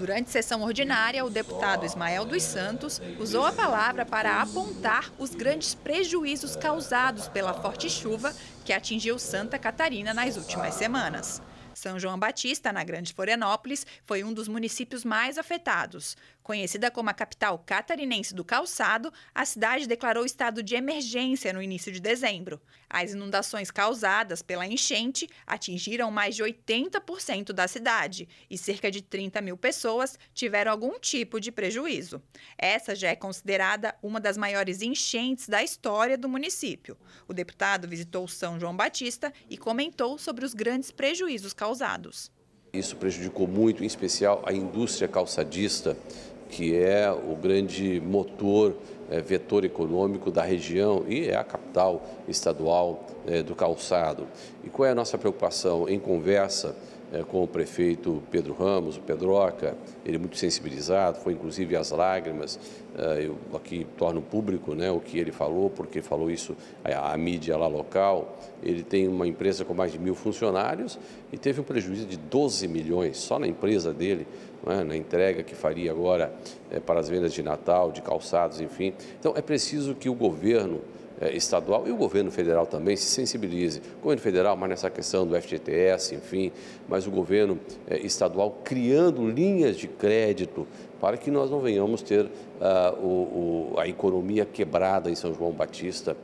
Durante sessão ordinária, o deputado Ismael dos Santos usou a palavra para apontar os grandes prejuízos causados pela forte chuva que atingiu Santa Catarina nas últimas semanas. São João Batista, na Grande Florianópolis, foi um dos municípios mais afetados. Conhecida como a capital catarinense do calçado, a cidade declarou estado de emergência no início de dezembro. As inundações causadas pela enchente atingiram mais de 80% da cidade e cerca de 30 mil pessoas tiveram algum tipo de prejuízo. Essa já é considerada uma das maiores enchentes da história do município. O deputado visitou São João Batista e comentou sobre os grandes prejuízos causados. Isso prejudicou muito, em especial, a indústria calçadista, que é o grande motor, é, vetor econômico da região e é a capital estadual é, do calçado. E qual é a nossa preocupação? Em conversa é, com o prefeito Pedro Ramos, o Pedroca, ele é muito sensibilizado, foi inclusive às lágrimas, é, eu aqui torno público né, o que ele falou, porque falou isso à, mídia lá local. Ele tem uma empresa com mais de mil funcionários e teve um prejuízo de 12 milhões só na empresa dele, né, na entrega que faria agora é, para as vendas de Natal, de calçados, enfim. Então é preciso que o governo é, estadual e o governo federal também se sensibilize. O governo federal, mais nessa questão do FGTS, enfim, mas o governo é, estadual criando linhas de crédito para que nós não venhamos ter a ah, a economia quebrada em São João Batista.